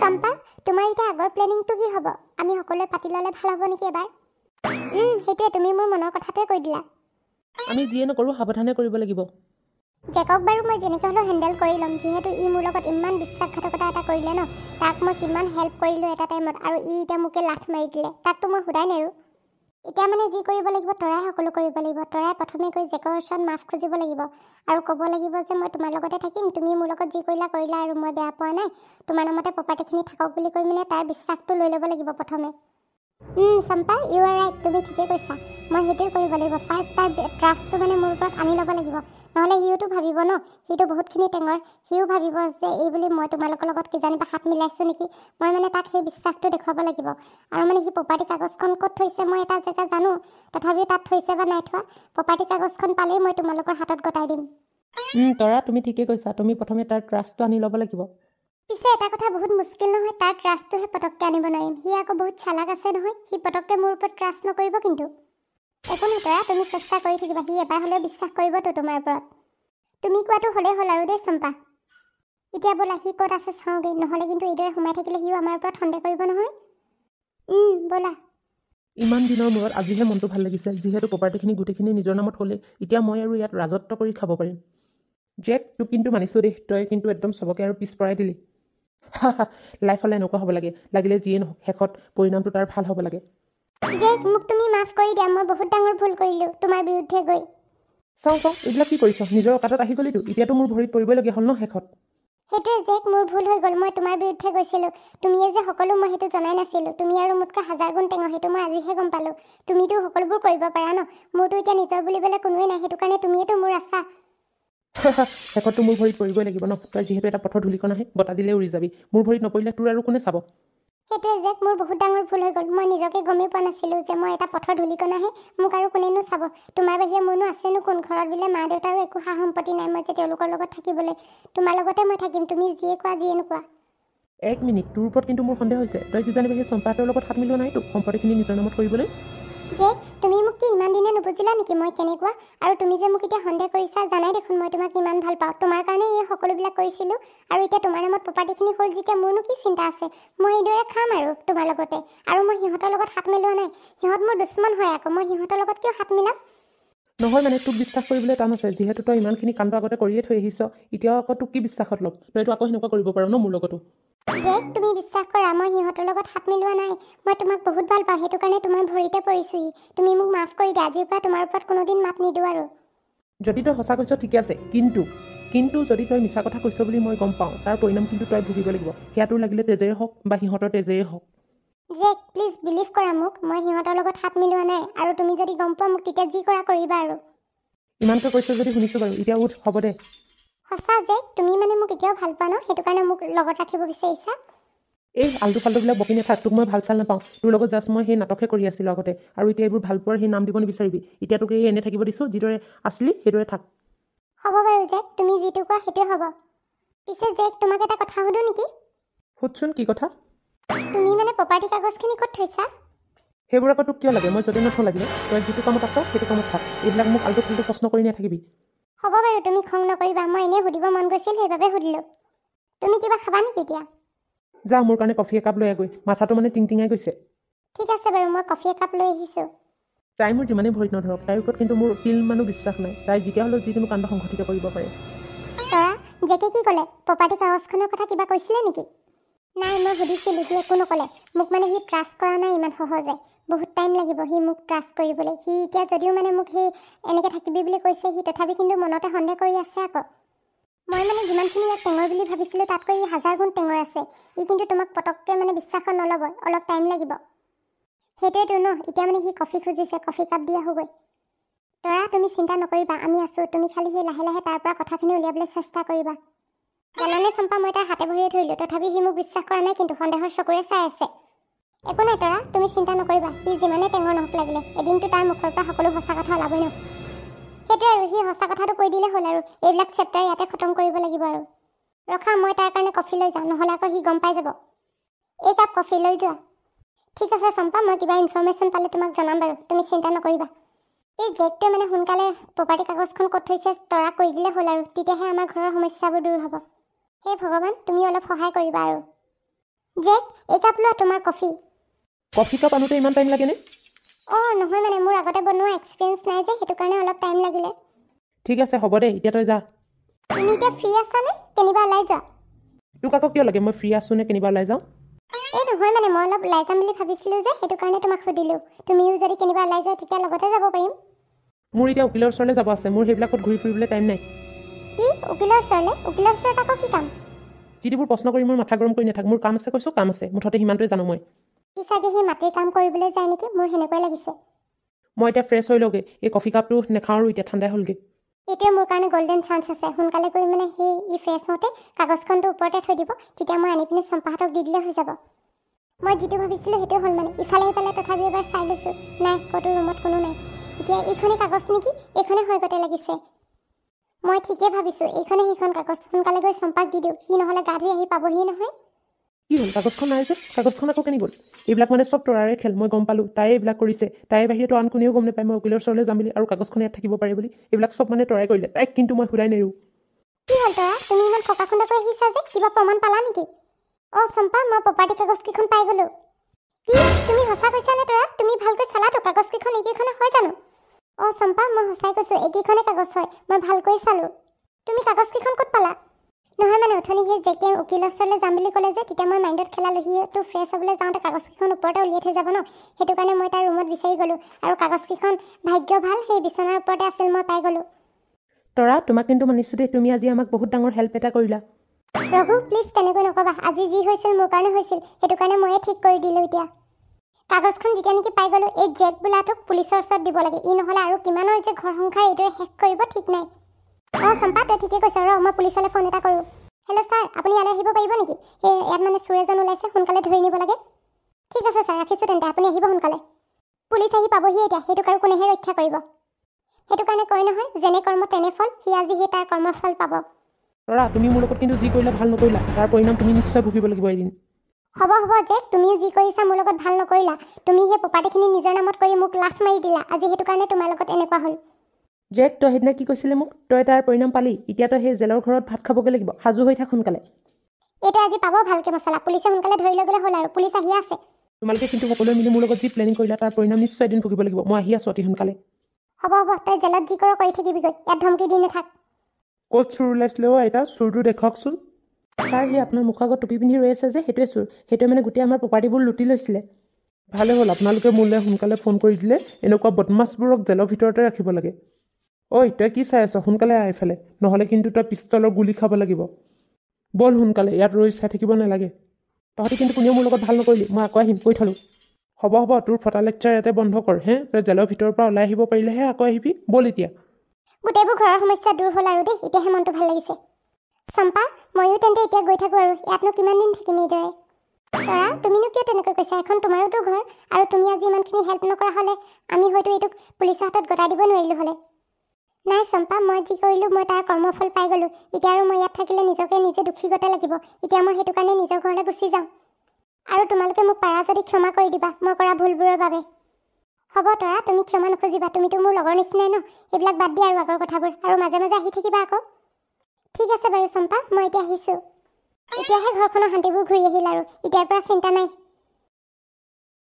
চাম্পা তোমাৰ এতিয়া আগৰ প্লেনিংটো কি হ'ব আমি সকলোৱে পাতি ল'লে ভাল হ'ব নেকি এবাৰ সেইটোৱে তুমি মোৰ মনৰ কথাটোৱে কৈ দিলা আমি যিয়ে নকৰোঁ সাৱধানে কৰিব লাগিব জেকক বাৰু মই যেনেকৈ হ'লেও হেণ্ডেল কৰি ল'ম যিহেতু ই মোৰ লগত ইমান বিশ্বাসঘাতকতা এটা কৰিলে ন তাক মই কিমান হেল্প কৰিলোঁ এটা টাইমত আৰু ই এতিয়া মোকে লাঠ মাৰি দিলে তাকতো মই সোধাই নেৰোঁ এতিয়া মানে যি কৰিব লাগিব তৰাই সকলো কৰিব লাগিব তৰাই প্ৰথমে গৈ জেকৰ ওচৰত মাফ খুজিব লাগিব আৰু ক'ব লাগিব যে মই তোমাৰ লগতে থাকিম তুমি মোৰ লগত যি কৰিলা কৰিলা আৰু মই বেয়া পোৱা নাই তোমাৰ নামতে প্ৰপাৰ্টিখিনি থাকক বুলি কৈ মানে তাৰ বিশ্বাসটো লৈ ল'ব লাগিব প্ৰথমে চম্পা ইউ আৰ ৰাইট তুমি ঠিকেই কৈছা মই সেইটোৱে কৰিব লাগিব ফাৰ্ষ্ট তাৰ ট্ৰাষ্টটো মানে মোৰ ওপৰত আনি ল'ব লাগিব নহ'লে সিওতো ভাবিব ন সিটো বহুতখিনি টেঙৰ সিও ভাবিব যে এইবুলি মই তোমালোকৰ লগত কিজানিবা হাত মিলাইছোঁ নেকি মই মানে তাক সেই বিশ্বাসটো দেখুৱাব লাগিব আৰু মানে সি প্ৰপাৰ্টি কাগজখন ক'ত থৈছে মই এটা জেগা জানো তথাপিও তাত থৈছে বা নাই থোৱা প্ৰপাৰ্টি কাগজখন পালেই মই তোমালোকৰ হাতত গতাই দিম তৰা তুমি ঠিকেই কৈছা তুমি প্ৰথমে তাৰ ট্ৰাষ্টটো আনি ল'ব লাগিব পিছে এটা কথা বহুত মুস্কিল নহয় তাৰ ট্ৰাষ্টটোহে পটককৈ আনিব নোৱাৰিম সি আকৌ বহুত চালাক আছে নহয় সি পটককৈ মোৰ ওপৰত ট্ৰাষ্ট নকৰিব কিন্তু একো নাই তুমি চেষ্টা কৰি থাকিবা সি এবাৰ হ'লেও বিশ্বাস কৰিবতো তোমাৰ ওপৰত তুমি কোৱাটো হ'লে হ'ল আৰু দেই চম্পা এতিয়া ব'লা সি ক'ত আছে চাওঁগৈ নহ'লে কিন্তু এইদৰে সোমাই থাকিলে সিও আমাৰ ওপৰত সন্দেহ কৰিব নহয় ব'লা ইমান দিনৰ মূৰত আজিহে মনটো ভাল লাগিছে যিহেতু প্ৰপাৰ্টিখিনি গোটেইখিনি নিজৰ নামত হ'লে এতিয়া মই আৰু ইয়াত ৰাজত্ব কৰি খাব পাৰিম জেক তোক কিন্তু মানিছোঁ দেই তই কিন্তু একদম চবকে আৰু পিছ পৰাই দিলি লাইফ হ'লে এনেকুৱা হ'ব লাগে লাগিলে যিয়ে নহওক শেষত পৰিণামটো তাৰ ভাল হ'ব লাগে যে মোক তুমি মাফ কৰি দিয়া মই বহুত ডাঙৰ ভুল কৰিলোঁ তোমাৰ বিৰুদ্ধে গৈ চাওঁ চাওঁ এইবিলাক কি কৰিছ নিজৰ অকাতত আহি গ'লিতো এতিয়াতো মোৰ ভৰিত পৰিবলগীয়া হ'ল ন শেষত সেইটোৱে যে মোৰ ভুল হৈ গ'ল মই তোমাৰ বিৰুদ্ধে গৈছিলোঁ তুমিয়ে যে সকলো মই সেইটো জনাই নাছিলোঁ তুমি আৰু মোতকৈ হাজাৰ গুণ টেঙ সেইটো মই আজিহে গম পালোঁ তুমিতো সকলোবোৰ কৰিব পাৰা ন মোৰতো এতিয়া নিজৰ বুলিবলৈ কোনোৱে নাই সেইটো কাৰণে তুমিয়েতো মোৰ আছা শেষততো মোৰ ভৰিত পৰিবই লাগিব ন তই যিহেতু এটা পথৰ ধূলিকণ আহে বতা দিলে উৰি যাবি মোৰ ভৰিত নপৰিলে তোৰ আৰু কোনে চাব সেইটোৱে যে মোৰ বহুত ডাঙৰ ভুল হৈ গ'ল মই নিজকে গমেই পোৱা নাছিলোঁ যে মই এটা পথৰ ধূলিকণাহে মোক আৰু কোনেনো চাব তোমাৰ বাহিৰে মোৰনো আছেনো কোন ঘৰত বোলে মা দেউতাৰো একো সা সম্পত্তি নাই মই যে তেওঁলোকৰ লগত থাকিবলৈ তোমাৰ লগতে মই থাকিম তুমি যিয়ে কোৱা যিয়ে নোকোৱা এক মিনিট তোৰ ওপৰত কিন্তু মোৰ সন্দেহ হৈছে তই কিজানি সেই চম্পাহঁতৰ লগত হাত মিলোৱা নাইতো সম্পত্তিখিনি নিজৰ নামত কৰিবলৈ মোক কি ইমান দিনে নুবুজিলা নেকি মই কেনেকুৱা আৰু তুমি যে মোক এতিয়া সন্দেহ কৰিছা জানাই দেখোন মই তোমাক ইমান ভাল পাওঁ তোমাৰ কাৰণে এই সকলোবিলাক কৰিছিলোঁ আৰু এতিয়া তোমাৰ নামত প্ৰপাৰ্টিখিনি হ'ল যেতিয়া মোৰনো কি চিন্তা আছে মই এইদৰে খাম আৰু তোমাৰ লগতে আৰু মই সিহঁতৰ লগত হাত মিলোৱা নাই সিহঁত মোৰ দুশ্মন হয় আকৌ মই সিহঁতৰ লগত কিয় হাত মিলাম নহয় মানে তোক বিশ্বাস কৰিবলৈ টান আছে যিহেতু তই ইমানখিনি কাণ্ড আগতে কৰিয়ে থৈ আহিছ এতিয়াও আকৌ তোক কি বিশ্বাসত লওঁ তইতো আকৌ সেনেকুৱা কৰিব পাৰোঁ ন মোৰ লগতো জেক তুমি বিশ্বাস কৰা মই সিহঁতৰ লগত হাত মিলোৱা নাই মই তোমাক বহুত ভাল পাওঁ সেইটো কাৰণে তোমাৰ ভৰিতে পৰিছোহি তুমি মোক মাফ কৰি দিয়া আজিৰ পৰা তোমাৰ ওপৰত কোনোদিন মাত নিদিওঁ আৰু যদি তই সঁচা কৈছ ঠিকে আছে কিন্তু কিন্তু যদি তই মিছা কথা কৈছ বুলি মই গম পাওঁ তাৰ পৰিণাম কিন্তু তই ভুগিব লাগিব সেয়া তোৰ লাগিলে তেজেৰে হওক বা সিহঁতৰ তেজেৰে হওক জেক প্লিজ বিলিভ কৰা মোক মই সিহঁতৰ লগত হাত মিলোৱা নাই আৰু তুমি যদি গম পোৱা মোক তেতিয়া যি কৰা কৰিবা আৰু ইমানকৈ কৈছ যদি শুনিছোঁ বাৰু এতিয়া উঠ হ'ব দে সঁচা যে তুমি মানে মোক এতিয়াও ভাল পোৱা ন সেইটো কাৰণে মোক লগত ৰাখিব বিচাৰিছা এই আলটো ফাল্টোবিলাক বকি নেথাক তোক মই ভাল চাল নাপাওঁ তোৰ লগত জাষ্ট মই সেই নাটকহে কৰি আছিলোঁ আগতে আৰু এতিয়া এইবোৰ ভাল পোৱাৰ সেই নাম দিব নিবিচাৰিবি এতিয়া তোক এই এনে থাকিব দিছোঁ যিদৰে আছিলি সেইদৰে থাক হ'ব বাৰু যে তুমি যিটো কোৱা সেইটোৱে হ'ব পিছে যে তোমাক এটা কথা সোধো নেকি সোধচোন কি কথা তুমি মানে প্ৰপাৰ্টি কাগজখিনি ক'ত থৈছা সেইবোৰ আকৌ তোক কিয় লাগে মই যদি নথওঁ লাগিলে তই যিটো কামত আছ সেইটো কামত থাক এইবিলাক মোক আলটো ফাল্টো প্ৰশ্ন কৰি নাথাকিবি হ'ব বাৰু তুমি খং নকৰিবা মই এনেই সুধিব মন গৈছিল সেইবাবে সুধিলোঁ তুমি কিবা খাবা নেকি এতিয়া যা মোৰ কাৰণে কফি একাপ লৈ আগৈ মাথাটো মানে টিংটিঙাই গৈছে ঠিক আছে বাৰু মই কফি একাপ লৈ আহিছোঁ তাই মোৰ যিমানেই ভৰিত নধৰক তাইৰ ওপৰত কিন্তু মোৰ তিল মানুহ বিশ্বাস নাই তাই যেতিয়া হ'লেও যিকোনো কাণ্ড সংঘটিত কৰিব পাৰে তৰা জেকে কি ক'লে প্ৰপাৰ্টি কাগজখনৰ কথা কিবা কৈছিলে নেকি নাই মই সুধিছিলো সি একো নক'লে মোক মানে সি ট্ৰাষ্ট কৰা নাই ইমান সহজে বহুত টাইম লাগিব সি মোক ট্ৰাষ্ট কৰিবলৈ সি এতিয়া যদিও মানে মোক সেই এনেকৈ থাকিবি বুলি কৈছে সি তথাপি কিন্তু মনতে সন্দেহ কৰি আছে আকৌ মই মানে যিমানখিনি ইয়াক টেঙৰ বুলি ভাবিছিলোঁ তাতকৈ ই হাজাৰ গুণ টেঙৰ আছে ই কিন্তু তোমাক পটককৈ মানে বিশ্বাসত নল'ব অলপ টাইম লাগিব সেইটোৱেতো ন এতিয়া মানে সি কফি খুজিছে কফি কাপ দি আহোগৈ তৰা তুমি চিন্তা নকৰিবা আমি আছোঁ তুমি খালি সেই লাহে লাহে তাৰ পৰা কথাখিনি উলিয়াবলৈ চেষ্টা কৰিবা জাননে চম্পা মই তাৰ হাতে ভৰিয়ে ধৰিলোঁ তথাপি সি মোক বিশ্বাস কৰা নাই কিন্তু সন্দেহৰ চকুৰে চাই আছে একো নাই তৰা তুমি চিন্তা নকৰিবা সি যিমানে টেঙৰ নহওক লাগিলে এদিনটো তাৰ মুখৰ পৰা সকলো সঁচা কথা ওলাবই ন সেইটোৱে আৰু সি সঁচা কথাটো কৈ দিলে হ'ল আৰু এইবিলাক চেপ্টাৰ ইয়াতে খতম কৰিব লাগিব আৰু ৰখা মই তাৰ কাৰণে কফি লৈ যাওঁ নহ'লে আকৌ সি গম পাই যাব এই কাপ কফি লৈ যোৱা ঠিক আছে চম্পা মই কিবা ইনফৰ্মেশ্যন পালে তোমাক জনাম বাৰু তুমি চিন্তা নকৰিবা এই জেগটোৱে মানে সোনকালে প্ৰপাৰ্টি কাগজখন ক'ত থৈছে তৰা কৰি দিলে হ'ল আৰু তেতিয়াহে আমাৰ ঘৰৰ সমস্যাবোৰ দূৰ হ'ব হে ভগৱান তুমি অলপ সহায় কৰিবা আৰু জেক একাপ লোৱা তোমাৰ কফি কফি কাপ আনোতে ইমান টাইম লাগেনে অঁ নহয় মানে মোৰ আগতে বনোৱা এক্সপিৰিয়েঞ্চ নাই যে সেইটো কাৰণে অলপ টাইম লাগিলে ঠিক আছে হ'ব দে এতিয়া তই যা তুমি এতিয়া ফ্ৰী আছানে কেনিবা ওলাই যোৱা তোক আকৌ কিয় লাগে মই ফ্ৰী আছো নে কেনিবা ওলাই যাওঁ এই নহয় মানে মই অলপ ওলাই যাম বুলি ভাবিছিলোঁ যে সেইটো কাৰণে তোমাক সুধিলোঁ তুমিও যদি কেনিবা ওলাই যোৱা তেতিয়া লগতে যাব পাৰিম মোৰ এতিয়া উকিলৰ ওচৰলৈ যাব আছে মোৰ সেইবিলাকত ঘূৰি ফুৰিবলৈ টাইম নাই উকিলৰ ওচৰলৈ উকিলৰ ওচৰত আকৌ কি কাম যিটিবোৰ প্ৰশ্ন কৰি মই মাথা গৰম কৰি নাথাক মোৰ কাম আছে কৈছো কাম আছে মুঠতে সিমানটোৱে জানো মই কি চাগে সি মাটিৰ কাম কৰিবলৈ যায় নেকি মোৰ সেনেকুৱাই লাগিছে মই এতিয়া ফ্ৰেছ হৈ লওগৈ এই কফি কাপটো নেখাওঁ আৰু এতিয়া ঠাণ্ডাই হ'লগৈ এইটোৱে মোৰ কাৰণে গল্ডেন চান্স আছে সোনকালে কৰি মানে সেই ই ফ্ৰেছ হওঁতে কাগজখনটো ওপৰতে থৈ দিব তেতিয়া মই আনি পিনে চম্পাহঁতক দি দিলে হৈ যাব মই যিটো ভাবিছিলোঁ সেইটোৱে হ'ল মানে ইফালে সিফালে তথাপিও এবাৰ চাই লৈছোঁ নাই ক'তো ৰুমত কোনো নাই এতিয়া এইখনে কাগজ নেকি এইখনে হৈ গতে লাগিছে মই ঠিকেই ভাবিছোঁ এইখনে সেইখন কাগজ সোনকালে গৈ চম্পাক দি দিওঁ সি নহ'লে গা ধুই আহি পাবহি নহয় কি হ'ল কাগজখন নাই যে কাগজখন আকৌ কেনি গ'ল এইবিলাক মানে চব তৰাৰে খেল মই গম পালোঁ তাই এইবিলাক কৰিছে তাইৰ বাহিৰেতো আন কোনেও গম নাপায় মই উকিলৰ ওচৰলৈ যাম বুলি আৰু কাগজখন ইয়াত থাকিব পাৰে বুলি এইবিলাক চব মানে তৰাই কৰিলে তাইক কিন্তু মই সুধাই নেৰোঁ কি হ'ল তৰা তুমি ইমান ফকা খুন্দাকৈ আহিছা যে কিবা প্ৰমাণ পালা নেকি অঁ চম্পা মই প্ৰপাৰ্টি কাগজকেইখন পাই গ'লোঁ কি তুমি সঁচা কৈছা নে তৰা তুমি ভালকৈ চালাতো কাগজকেইখন এইকেইখনে হয় জানো চম্পা মই সঁচাই কৈছোঁ এইকেইখনে কাগজ হয় মই ভালকৈ চালোঁ তুমি কাগজকেইখন ক'ত পালা নহয় মানে অথনি সেই জে কে উকিলৰ ওচৰলৈ যাম বুলি ক'লে যে তেতিয়া মই মাইণ্ডত খেলালোঁ সিটো ফ্ৰেছ হ'বলৈ যাওঁতে কাগজকেইখন ওপৰতে উলিয়াই থৈ যাব ন সেইটো কাৰণে মই তাৰ ৰুমত বিচাৰি গ'লোঁ আৰু কাগজকেইখন ভাগ্য ভাল সেই বিচনাৰ ওপৰতে আছিল মই পাই গ'লোঁ তৰা তোমাক কিন্তু মানিছোঁ দেই তুমি আজি আমাক বহুত ডাঙৰ হেল্প এটা কৰিলা ৰঘু প্লিজ তেনেকৈ নক'বা আজি যি হৈছিল মোৰ কাৰণে হৈছিল সেইটো কাৰণে ময়ে ঠিক কৰি দিলোঁ এতিয়া কাগজখন যেতিয়া নেকি পাই গ'লোঁ এই জেক বোলাটোক পুলিচৰ ওচৰত দিব লাগে ই নহ'লে আৰু কিমানৰ যে ঘৰ সংসাৰ এইদৰে শেষ কৰিব ঠিক নাই অঁ চম্পা তই ঠিকেই কৈছ ৰ মই পুলিচলৈ ফোন এটা কৰোঁ হেল্ল' ছাৰ আপুনি ইয়ালৈ আহিব পাৰিব নেকি এই ইয়াত মানে চোৰ এজন ওলাইছে সোনকালে ধৰি নিব লাগে ঠিক আছে ছাৰ ৰাখিছোঁ তেন্তে আপুনি আহিব সোনকালে পুলিচ আহি পাবহি এতিয়া সেইটোক আৰু কোনেহে ৰক্ষা কৰিব সেইটো কাৰণে কয় নহয় যেনে কৰ্ম তেনে ফল সি আজি সেই তাৰ কৰ্মৰ ফল পাব ৰৰা তুমি মোৰ লগত কিন্তু যি কৰিলা ভাল নকৰিলা তাৰ পৰিণাম তুমি নিশ্চয় ভুগিব লাগিব এদিন হ'ব হ'ব যে তুমি যি কৰিছা মোৰ লগত ভাল নকৰিলা তুমি সেই পপাতিখিনি নিজৰ নামত কৰি মোক লাভ মাৰি দিলা আজি সেইটো কাৰণে তোমাৰ লগত এনেকুৱা হ'ল জেক তই সেইদিনা কি কৈছিলে মোক তই তাৰ পৰিণাম পালি এতিয়া তই সেই জেলৰ ঘৰত ভাত খাবগৈ লাগিব সাজু হৈ থাক সোনকালে এইটো আজি পাব ভালকৈ মচলা পুলিচে সোনকালে ধৰি লৈ গ'লে হ'ল আৰু পুলিচ আহি আছে তোমালোকে কিন্তু সকলোৱে মিলি মোৰ লগত যি প্লেনিং কৰিলা তাৰ পৰিণাম নিশ্চয় এদিন ভুগিব লাগিব মই আহি আছোঁ অতি সোনকালে হ'ব হ'ব তই জেলত যি কৰ কৰি থাকিবিগৈ ইয়াত ধমকি দি নাথাক ক'ত চুৰ ওলাইছিলে অ' আইতা চুৰটো দেখুৱাওকচোন ছাৰ সেই আপোনাৰ মুখৰ আগত টুপি পিন্ধি ৰৈ আছে যে সেইটোৱে চোৰ সেইটোৱে মানে গোটেই আমাৰ প্ৰপাৰ্টিবোৰ লুটি লৈছিলে ভালে হ'ল আপোনালোকে মোলৈ সোনকালে ফোন কৰি দিলে এনেকুৱা বদমাছবোৰক জেলৰ ভিতৰতে ৰাখিব লাগে ঐ তই কি চাই আছ সোনকালে আহ এইফালে নহ'লে কিন্তু তই পিষ্টলৰ গুলি খাব লাগিব ব'ল সোনকালে ইয়াত ৰৈ চাই থাকিব নালাগে তহঁতি কিন্তু কোনেও মোৰ লগত ভাল নকৰিলি মই আকৌ আহিম কৈ থ'লোঁ হ'ব হ'ব তোৰ ফটা লেকচাৰ ইয়াতে বন্ধ কৰ হে তই জেলৰ ভিতৰৰ পৰা ওলাই আহিব পাৰিলেহে আকৌ আহিবি ব'ল এতিয়া গোটেইবোৰ ঘৰৰ সমস্যা দূৰ হ'ল আৰু দেই এতিয়াহে মনটো ভাল লাগিছে চম্পা ময়ো তেন্তে এতিয়া গৈ থাকোঁ আৰু ইয়াতনো কিমান দিন থাকিম এইদৰে তৰা তুমিনো কিয় তেনেকৈ কৈছা এখন তোমাৰোতো ঘৰ আৰু তুমি আজি ইমানখিনি হেল্প নকৰা হ'লে আমি হয়তো এইটোক পুলিচৰ হাতত গতাই দিব নোৱাৰিলোঁ হ'লে নাই চম্পা মই যি কৰিলোঁ মই তাৰ কৰ্মফল পাই গ'লোঁ এতিয়া আৰু মই ইয়াত থাকিলে নিজকে নিজে দুখী গতে লাগিব এতিয়া মই সেইটো কাৰণে নিজৰ ঘৰলৈ গুচি যাওঁ আৰু তোমালোকে মোক পাৰা যদি ক্ষমা কৰি দিবা মই কৰা ভুলবোৰৰ বাবে হ'ব তৰা তুমি ক্ষমা নখুজিবা তুমিতো মোৰ লগৰ নিচিনাই ন এইবিলাক বাদ দিয়া আৰু আগৰ কথাবোৰ আৰু মাজে মাজে আহি থাকিবা আকৌ ঠিক আছে বাৰু চম্পা মই এতিয়া আহিছোঁ এতিয়াহে ঘৰখনৰ শান্তিবোৰ ঘূৰি আহিল আৰু এতিয়াৰ পৰা চিন্তা নাই